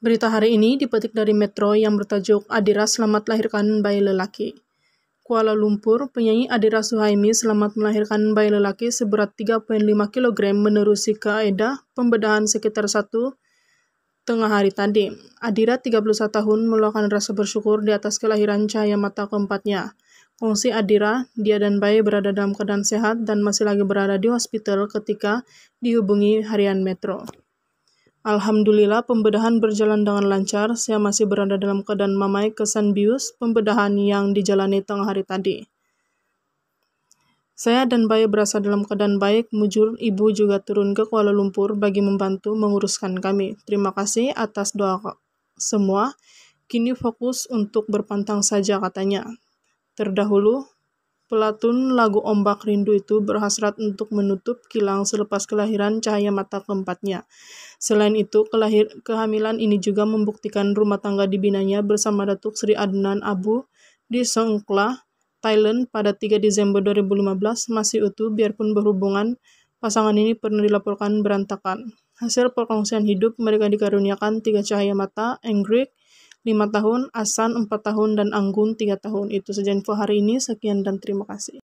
Berita hari ini dipetik dari Metro yang bertajuk Adira selamat lahirkan bayi lelaki. Kuala Lumpur, penyanyi Adira Suhaimi selamat melahirkan bayi lelaki seberat 3,5 kg menerusi kaedah pembedahan sekitar satu tengah hari tadi. Adira 31 tahun meluapkan rasa bersyukur di atas kelahiran cahaya mata keempatnya. Kongsi Adira, dia dan bayi berada dalam keadaan sehat dan masih lagi berada di hospital ketika dihubungi harian Metro. Alhamdulillah pembedahan berjalan dengan lancar, saya masih berada dalam keadaan mamai kesan bius pembedahan yang dijalani tengah hari tadi. Saya dan bayi berasa dalam keadaan baik, mujur ibu juga turun ke Kuala Lumpur bagi membantu menguruskan kami. Terima kasih atas doa semua. Kini fokus untuk berpantang saja katanya. Terdahulu, Pelatun lagu Ombak Rindu itu berhasrat untuk menutup kilang selepas kelahiran cahaya mata keempatnya. Selain itu, kelahir, kehamilan ini juga membuktikan rumah tangga dibinanya bersama Datuk Sri Adnan Abu di Songkla, Thailand pada 3 Desember 2015 masih utuh biarpun berhubungan pasangan ini pernah dilaporkan berantakan. Hasil perkongsian hidup mereka dikaruniakan tiga cahaya mata, Engrik 5 tahun, Asan 4 tahun, dan Anggun 3 tahun. Itu saja info hari ini. Sekian dan terima kasih.